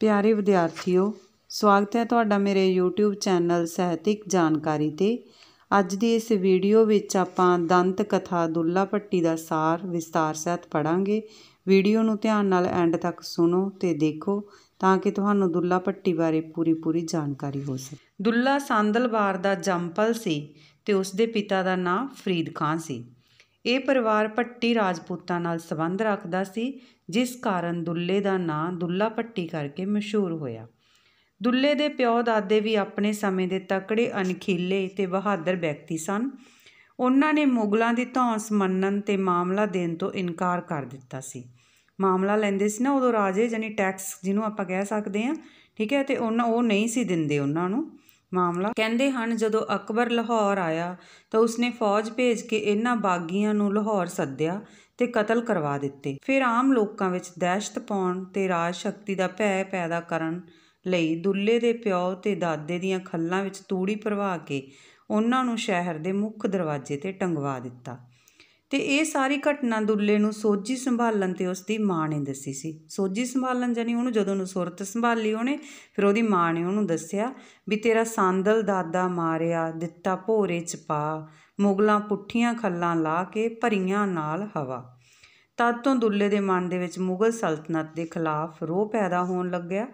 ਪਿਆਰੇ ਵਿਦਿਆਰਥੀਓ ਸਵਾਗਤ ਹੈ ਤੁਹਾਡਾ ਮੇਰੇ YouTube ਚੈਨਲ ਸਾਹਿਤਿਕ ਜਾਣਕਾਰੀ ਤੇ ਅੱਜ ਦੀ ਇਸ ਵੀਡੀਓ ਵਿੱਚ ਆਪਾਂ ਦੰਤ ਕਥਾ ਦੁੱਲਾ ਪੱਟੀ ਦਾ ਸਾਰ ਵਿਸਤਾਰ ਸਹਿਤ ਪੜਾਂਗੇ ਵੀਡੀਓ ਨੂੰ ਧਿਆਨ ਨਾਲ ਐਂਡ ਤੱਕ ਸੁਣੋ ਤੇ ਦੇਖੋ ਤਾਂ ਕਿ ਤੁਹਾਨੂੰ ਦੁੱਲਾ ਪੱਟੀ ਬਾਰੇ ਪੂਰੀ ਪੂਰੀ ਜਾਣਕਾਰੀ ਹੋ ਸਕੇ ਦੁੱਲਾ ਸੰਦਲਵਾਰ ਦਾ ਜੰਪਲ ਸੀ ਤੇ ਉਸ ਦੇ ਪਿਤਾ ਦਾ ਨਾਮ ਫਰੀਦ ਖਾਨ ਸੀ ਇਹ ਪਰਿਵਾਰ ਪੱਟੀ ਰਾਜਪੂਤਾਂ ਨਾਲ ਸੰਬੰਧ ਰੱਖਦਾ ਸੀ ਜਿਸ ਕਾਰਨ ਦੁੱਲੇ ਦਾ ਨਾਂ ਦੁੱਲਾ ਪੱਟੀ ਕਰਕੇ ਮਸ਼ਹੂਰ ਹੋਇਆ ਦੁੱਲੇ ਦੇ ਪਿਓ ਦਾਦੇ ਵੀ ਆਪਣੇ ਸਮੇਂ ਦੇ ਤਕੜੇ ਅਨਖੀਲੇ ਤੇ ਬਹਾਦਰ ਵਿਅਕਤੀ ਸਨ ਉਹਨਾਂ ਨੇ ਮੁਗਲਾਂ ਦੀ ਧੌਂਸ ਮੰਨਣ ਤੇ ਮਾਮਲਾ ਦੇਣ ਤੋਂ ਇਨਕਾਰ ਕਰ ਦਿੱਤਾ ਸੀ ਮਾਮਲਾ ਲੈਂਦੇ ਸੀ ਨਾ ਉਦੋਂ ਰਾਜੇ ਜਾਨੀ ਟੈਕਸ ਜਿਹਨੂੰ ਆਪਾਂ ਕਹਿ ਸਕਦੇ ਹਾਂ ਠੀਕ ਹੈ ਤੇ ਉਹਨਾਂ ਉਹ ਨਹੀਂ ਸੀ ਦਿੰਦੇ ਉਹਨਾਂ ਨੂੰ ਮਾਮਲਾ ਕਹਿੰਦੇ ਹਨ ਜਦੋਂ ਅਕਬਰ ਲਾਹੌਰ ਆਇਆ ਤਾਂ ਉਸਨੇ ਫੌਜ ਭੇਜ ਕੇ ਇਹਨਾਂ ਬਾਗੀਆਂ ਨੂੰ ਲਾਹੌਰ ਸੱਦਿਆ ਤੇ ਕਤਲ ਕਰਵਾ ਦਿੱਤੇ ਫਿਰ ਆਮ ਲੋਕਾਂ ਵਿੱਚ ਦਹਿਸ਼ਤ ਪਾਉਣ ਤੇ ਰਾਜ ਸ਼ਕਤੀ ਦਾ ਭੈ ਪੈਦਾ ਕਰਨ ਲਈ ਦੁੱਲੇ ਦੇ ਪਿਓ ਤੇ ਦਾਦੇ ਦੀਆਂ ਖੱਲਾਂ ਵਿੱਚ ਤੂੜੀ ਭਰਵਾ ਕੇ ਉਹਨਾਂ ਨੂੰ ਸ਼ਹਿਰ ਦੇ ਮੁੱਖ ਦਰਵਾਜ਼ੇ ਤੇ ਟੰਗਵਾ ਦਿੱਤਾ ਤੇ ਇਹ ਸਾਰੀ ਘਟਨਾ ਦੁੱਲੇ ਨੂੰ ਸੋਝੀ ਸੰਭਾਲਣ ਤੇ ਉਸ ਦੀ ਮਾਂ ਨੇ ਦੱਸੀ ਸੀ ਸੋਝੀ ਸੰਭਾਲਣ ਜਾਨੀ ਉਹਨੂੰ ਜਦੋਂ ਨੂੰ ਸੁਰਤ ਸੰਭਾਲੀ ਉਹਨੇ ਫਿਰ ਉਹਦੀ ਮਾਂ ਨੇ ਉਹਨੂੰ ਦੱਸਿਆ ਵੀ ਤੇਰਾ ਸਾਂਦਲ ਦਾਦਾ ਮਾਰਿਆ ਦਿੱਤਾ ਭੋਰੇ ਚ ਪਾ ਮੁਗਲਾਂ ਪੁੱਠੀਆਂ ਖੱਲਾਂ ਲਾ ਕੇ ਭਰੀਆਂ ਨਾਲ ਹਵਾ ਤਦ ਤੋਂ ਦੁੱਲੇ ਦੇ ਮਨ ਦੇ ਵਿੱਚ ਮੁਗਲ ਸਲਤਨਤ ਦੇ ਖਿਲਾਫ ਰੋਹ ਪੈਦਾ ਹੋਣ ਲੱਗਿਆ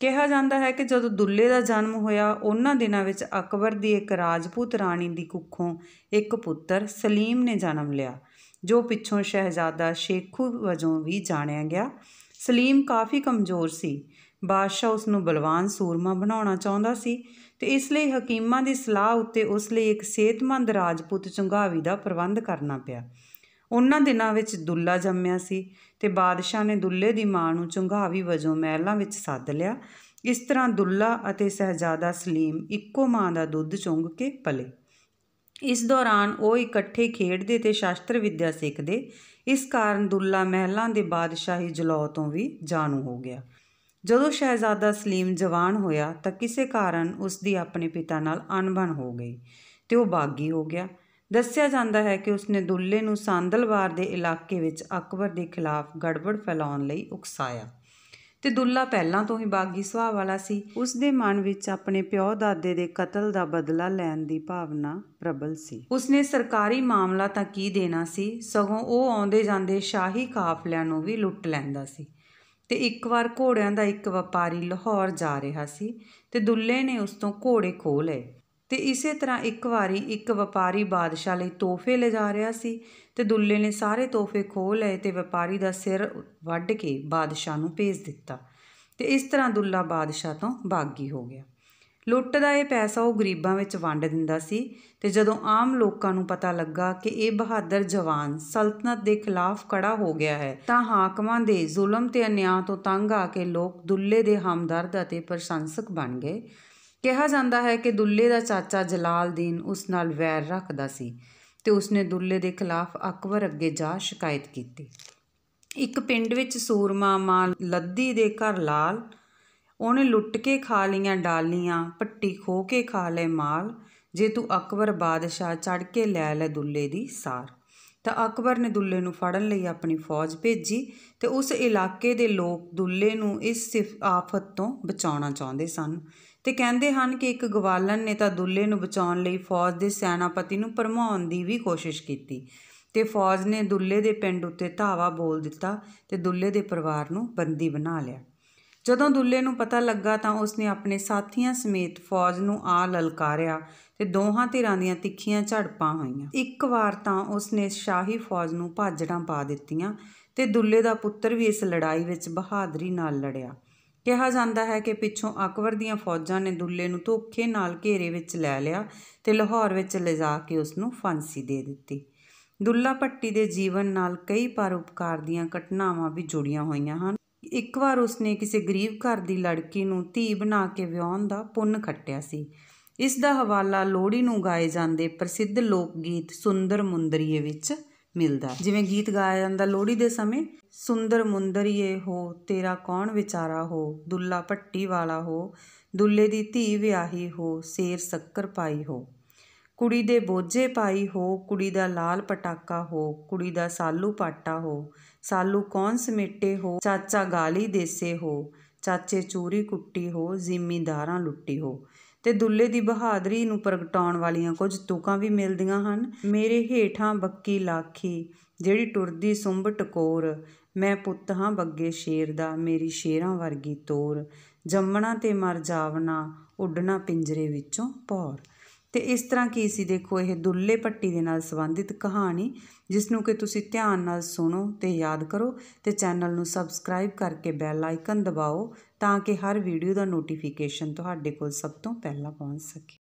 ਕਿਹਾ ਜਾਂਦਾ ਹੈ ਕਿ ਜਦੋਂ ਦੁੱਲੇ ਦਾ ਜਨਮ ਹੋਇਆ ਉਹਨਾਂ ਦਿਨਾਂ ਵਿੱਚ ਅਕਬਰ ਦੀ ਇੱਕ ਰਾਜਪੂਤ ਰਾਣੀ ਦੀ ਕੁੱਖੋਂ ਇੱਕ ਪੁੱਤਰ ਸਲੀਮ ਨੇ ਜਨਮ ਲਿਆ ਜੋ ਪਿੱਛੋਂ ਸ਼ਹਿਜ਼ਾਦਾ ਸ਼ੇਖੂ ਵਜੋਂ ਵੀ ਜਾਣਿਆ ਗਿਆ ਸਲੀਮ ਕਾਫੀ ਕਮਜ਼ੋਰ ਸੀ ਬਾਦਸ਼ਾਹ ਉਸ ਨੂੰ ਬਲਵਾਨ ਸੂਰਮਾ ਬਣਾਉਣਾ ਚਾਹੁੰਦਾ ਸੀ ਤੇ ਇਸ ਲਈ ਹਕੀਮਾਂ ਦੀ ਸਲਾਹ ਉੱਤੇ ਉਸ ਲਈ ਇੱਕ ਸਿਹਤਮੰਦ ਰਾਜਪੂਤ ਚੁੰਘਾਵੀ ਦਾ ਪ੍ਰਬੰਧ ਕਰਨਾ ਪਿਆ ਉਹਨਾਂ ਦਿਨਾਂ ਵਿੱਚ ਦੁੱਲਾ ਜੰਮਿਆ ਸੀ ਤੇ ਬਾਦਸ਼ਾਹ ਨੇ ਦੁੱਲੇ ਦੀ ਮਾਂ ਨੂੰ ਚੁੰਘਾਵੀ ਵਜੋਂ ਮਹਿਲਾਂ ਵਿੱਚ ਸੱਦ ਲਿਆ ਇਸ ਤਰ੍ਹਾਂ ਦੁੱਲਾ ਅਤੇ ਸਹਜਾਦਾ ਸਲੀਮ ਇੱਕੋ ਮਾਂ ਦਾ ਦੁੱਧ ਚੁੰਘ ਕੇ ਪਲੇ ਇਸ ਦੌਰਾਨ ਉਹ ਇਕੱਠੇ ਖੇਡਦੇ ਤੇ ਸ਼ਾਸਤਰ ਵਿੱਦਿਆ ਸਿੱਖਦੇ ਇਸ ਕਾਰਨ ਦੁੱਲਾ ਮਹਿਲਾਂ ਦੇ ਬਾਦਸ਼ਾਹੀ ਜਲੌ ਤੋਂ ਵੀ ਜਾਣੂ ਹੋ ਗਿਆ ਜਦੋਂ ਸ਼ਹਿਜ਼ਾਦਾ ਸਲੀਮ ਜਵਾਨ ਹੋਇਆ ਤਾਂ ਕਿਸੇ ਕਾਰਨ ਉਸ ਦੀ ਆਪਣੇ ਪਿਤਾ ਨਾਲ ਅਣਬਣ ਹੋ ਗਈ ਤੇ ਉਹ ਬਾਗੀ ਹੋ ਗਿਆ ਦੱਸਿਆ ਜਾਂਦਾ ਹੈ ਕਿ ਉਸਨੇ ਦੁੱਲੇ ਨੂੰ ਸਾਂਦਲਵਾਰ ਦੇ ਇਲਾਕੇ ਵਿੱਚ ਅਕਬਰ ਦੇ ਖਿਲਾਫ ਗੜਬੜ ਫੈਲਾਉਣ ਲਈ ਉਕਸਾਇਆ ਤੇ ਦੁੱਲਾ ਪਹਿਲਾਂ ਤੋਂ ਹੀ ਬਾਗੀ ਸੁਭਾਅ ਵਾਲਾ ਸੀ ਉਸ ਦੇ ਮਨ ਵਿੱਚ ਆਪਣੇ ਪਿਓ ਦਾਦੇ ਦੇ ਕਤਲ ਦਾ ਬਦਲਾ ਲੈਣ ਦੀ ਭਾਵਨਾ ਪ੍ਰਬਲ ਸੀ ਉਸਨੇ ਸਰਕਾਰੀ ਮਾਮਲਾ ਤਾਂ ਕੀ ਦੇਣਾ ਸੀ ਸਗੋਂ ਉਹ ਆਉਂਦੇ ਜਾਂਦੇ ਸ਼ਾਹੀ ਕਾਫਲਿਆਂ ਨੂੰ ਵੀ ਲੁੱਟ ਲੈਂਦਾ ਸੀ ਤੇ ਇੱਕ ਵਾਰ ਘੋੜਿਆਂ ਦਾ ਇੱਕ ਵਪਾਰੀ ਲਾਹੌਰ ਜਾ ਰਿਹਾ ਸੀ ਤੇ ਦੁੱਲੇ ਨੇ ਉਸ ਤੋਂ ਘੋੜੇ ਖੋਹ ਲਏ ਤੇ ਇਸੇ ਤਰ੍ਹਾਂ ਇੱਕ ਵਾਰੀ ਇੱਕ ਵਪਾਰੀ ਬਾਦਸ਼ਾਹ ਲਈ ਤੋਹਫੇ ਲਿਜਾ ਰਿਹਾ ਸੀ ਤੇ ਦੁੱਲੇ ਨੇ ਸਾਰੇ ਤੋਹਫੇ ਖੋਲ ਲਏ ਤੇ ਵਪਾਰੀ ਦਾ ਸਿਰ ਵੱਢ ਕੇ ਬਾਦਸ਼ਾਹ ਨੂੰ ਭੇਜ ਦਿੱਤਾ ਤੇ ਇਸ ਤਰ੍ਹਾਂ ਦੁੱਲਾ ਬਾਦਸ਼ਾਹ ਤੋਂ ਬਾਗੀ ਹੋ ਗਿਆ ਲੁੱਟ ਦਾ ਇਹ ਪੈਸਾ ਉਹ ਗਰੀਬਾਂ ਵਿੱਚ ਵੰਡ ਦਿੰਦਾ ਸੀ ਤੇ ਜਦੋਂ ਆਮ ਲੋਕਾਂ ਨੂੰ ਪਤਾ ਲੱਗਾ ਕਿ ਇਹ ਬਹਾਦਰ ਜਵਾਨ ਸਲਤਨਤ ਦੇ ਖਿਲਾਫ ਖੜਾ ਹੋ ਗਿਆ ਹੈ ਤਾਂ ਹਾਕਮਾਂ ਦੇ ਜ਼ੁਲਮ ਤੇ ਅਨਿਆਂ ਤੋਂ ਤੰਗ ਆ ਕੇ ਲੋਕ ਦੁੱਲੇ ਦੇ ਹਮਦਰਦ ਅਤੇ ਪ੍ਰਸ਼ੰਸਕ ਬਣ ਗਏ ਕਿਹਾ ਜਾਂਦਾ ਹੈ ਕਿ ਦੁੱਲੇ ਦਾ ਚਾਚਾ ਜਲਾਲਦੀਨ ਉਸ ਨਾਲ ਵੈਰ ਰੱਖਦਾ ਸੀ ਤੇ ਉਸਨੇ ਦੁੱਲੇ ਦੇ ਖਿਲਾਫ ਅਕਬਰ ਅੱਗੇ ਜਾ ਸ਼ਿਕਾਇਤ ਕੀਤੀ ਇੱਕ ਪਿੰਡ ਵਿੱਚ ਸੂਰਮਾ ਮਾਂ ਲੱਦੀ ਦੇ ਘਰ ਲਾਲ ਉਹਨੇ ਲੁੱਟ ਕੇ ਖਾ ਲੀਆਂ ਡਾਲੀਆਂ ਪੱਟੀ ਖੋ ਕੇ ਖਾ ਲੈ ਮਾਲ ਜੇ ਤੂੰ ਅਕਬਰ ਬਾਦਸ਼ਾਹ ਚੜ ਕੇ ਲੈ ਲੈ ਦੁੱਲੇ ਦੀ ਸਾਰ ਤਾਂ ਅਕਬਰ ਨੇ ਦੁੱਲੇ ਨੂੰ ਫੜਨ ਲਈ ਆਪਣੀ ਫੌਜ ਭੇਜੀ ਤੇ ਉਸ ਇਲਾਕੇ ਦੇ ਲੋਕ ਦੁੱਲੇ ਨੂੰ ਇਸ ਆਫਤ ਤੋਂ ਬਚਾਉਣਾ ਚਾਹੁੰਦੇ ਸਨ ਤੇ ਕਹਿੰਦੇ ਹਨ ਕਿ ਇੱਕ ਗਵਾਲਨ ਨੇ ਤਾਂ ਦੁੱਲੇ ਨੂੰ ਬਚਾਉਣ ਲਈ ਫੌਜ ਦੇ ਸੈਨਾਪਤੀ ਨੂੰ ਪਰਮਾਉਣ ਦੀ ਵੀ ਕੋਸ਼ਿਸ਼ ਕੀਤੀ ਤੇ ਫੌਜ ਨੇ ਦੁੱਲੇ ਦੇ ਪਿੰਡ ਉੱਤੇ ਧਾਵਾ ਬੋਲ ਦਿੱਤਾ ਤੇ ਦੁੱਲੇ ਦੇ ਪਰਿਵਾਰ ਨੂੰ ਬੰਦੀ ਬਣਾ ਲਿਆ ਜਦੋਂ ਦੁੱਲੇ ਨੂੰ ਪਤਾ ਲੱਗਾ ਤਾਂ ਉਸ ਨੇ ਆਪਣੇ ਸਾਥੀਆਂ ਸਮੇਤ ਫੌਜ ਨੂੰ ਆ ਲਲਕਾਰਿਆ ਤੇ ਦੋਹਾਂ ਧਿਰਾਂ ਦੀਆਂ ਤਿੱਖੀਆਂ ਝੜਪਾਂ ਹੋਈਆਂ ਇੱਕ ਵਾਰ ਤਾਂ ਉਸ ਨੇ ਸ਼ਾਹੀ ਫੌਜ ਨੂੰ ਭਾਜੜਾਂ ਪਾ ਦਿੱਤੀਆਂ ਤੇ ਦੁੱਲੇ ਦਾ ਪੁੱਤਰ ਵੀ ਇਸ ਲੜਾਈ ਵਿੱਚ ਬਹਾਦਰੀ ਨਾਲ ਲੜਿਆ ਕਿਹਾ ਜਾਂਦਾ ਹੈ ਕਿ ਪਿੱਛੋਂ ਅਕਬਰ ਦੀਆਂ ਫੌਜਾਂ ਨੇ ਦੁੱਲੇ ਨੂੰ ਧੋਖੇ ਨਾਲ ਘੇਰੇ ਵਿੱਚ ਲੈ ਲਿਆ ਤੇ ਲਾਹੌਰ ਵਿੱਚ ਲਿਜਾ ਕੇ ਉਸ ਨੂੰ ਫਾਂਸੀ ਦੇ ਦਿੱਤੀ ਦੁੱਲਾ ਪੱਟੀ ਦੇ ਜੀਵਨ ਨਾਲ ਕਈ ਪਰਉਪਕਾਰ ਦੀਆਂ ਘਟਨਾਵਾਂ ਵੀ ਜੁੜੀਆਂ ਹੋਈਆਂ ਹਨ ਇੱਕ ਵਾਰ ਉਸਨੇ ਕਿਸੇ ਗਰੀਬ ਘਰ ਦੀ ਲੜਕੀ ਨੂੰ ਧੀ ਬਣਾ ਕੇ ਵਿਆਹਣ ਦਾ ਪੁੰਨ ਖੱਟਿਆ ਸੀ ਇਸ ਦਾ ਹਵਾਲਾ ਲੋਹੜੀ ਨੂੰ ਗਾਏ ਜਾਂਦੇ ਪ੍ਰਸਿੱਧ ਲੋਕ ਗੀਤ ਸੁੰਦਰ ਮੁੰਦਰੀਏ ਵਿੱਚ ਮਿਲਦਾ ਜਿਵੇਂ ਗੀਤ ਗਾਇਆ ਜਾਂਦਾ ਲੋਹੜੀ ਦੇ ਸਮੇਂ ਸੁੰਦਰ ਮੁੰਦਰੀਏ ਹੋ ਤੇਰਾ ਕੌਣ ਵਿਚਾਰਾ ਹੋ ਦੁੱਲਾ ਪੱਟੀ ਵਾਲਾ ਹੋ ਦੁੱਲੇ ਦੀ ਧੀ ਵਿਆਹੀ ਹੋ ਸੇਰ ਸ਼ੱਕਰ ਪਾਈ ਹੋ ਕੁੜੀ ਦੇ ਬੋਝੇ ਪਾਈ ਹੋ ਕੁੜੀ ਦਾ ਲਾਲ ਪਟਾਕਾ ਹੋ ਕੁੜੀ ਦਾ ਸਾਲੂ ਪਾਟਾ ਹੋ ਸਾਲੂ ਕੌਣ ਸਮੇਟੇ ਹੋ ਚਾਚਾ ਗਾਲੀ ਦੇਸੇ ਹੋ ਚਾਚੇ ਚੂਰੀ ਕੁੱਟੀ ਹੋ ਜ਼ਿੰਮੇਦਾਰਾਂ ਲੁੱਟੀ ਹੋ ਤੇ ਦੁੱਲੇ ਦੀ ਬਹਾਦਰੀ ਨੂੰ ਪ੍ਰਗਟਾਉਣ ਵਾਲੀਆਂ ਕੁਝ ਤੁਕਾਂ ਵੀ ਮਿਲਦੀਆਂ ਹਨ ਮੇਰੇ ਹੇਠਾਂ ਬੱਕੀ ਲਾਖੀ ਜਿਹੜੀ ਟੁਰਦੀ ਸੁੰਭ ਟਕੋਰ ਮੈਂ ਪੁੱਤ ਹਾਂ ਬੱਗੇ ਸ਼ੇਰ ਦਾ ਮੇਰੀ ਸ਼ੇਰਾਂ ਵਰਗੀ ਤੋਰ ਜੰਮਣਾ ਤੇ ਮਰ ਜਾਵਣਾ ਉੱਡਣਾ ਪਿੰਜਰੇ ਵਿੱਚੋਂ ਪੌਰ ਤੇ ਇਸ ਤਰ੍ਹਾਂ ਕੀ ਸੀ ਦੇਖੋ ਇਹ ਦੁੱਲੇ ਪੱਟੀ ਦੇ ਨਾਲ ਸੰਬੰਧਿਤ ਕਹਾਣੀ ਜਿਸ ਨੂੰ ਕਿ ਤੁਸੀਂ ਧਿਆਨ ਨਾਲ ਸੁਣੋ ਤੇ ਯਾਦ ਕਰੋ ਤੇ ਚੈਨਲ ਨੂੰ ਸਬਸਕ੍ਰਾਈਬ ਕਰਕੇ ਬੈਲ ਆਈਕਨ ਦਬਾਓ ਤਾਂ ਕਿ ਹਰ ਵੀਡੀਓ ਦਾ ਨੋਟੀਫਿਕੇਸ਼ਨ ਤੁਹਾਡੇ ਕੋਲ ਸਭ ਤੋਂ ਪਹਿਲਾਂ ਪਹੁੰਚ ਸਕੇ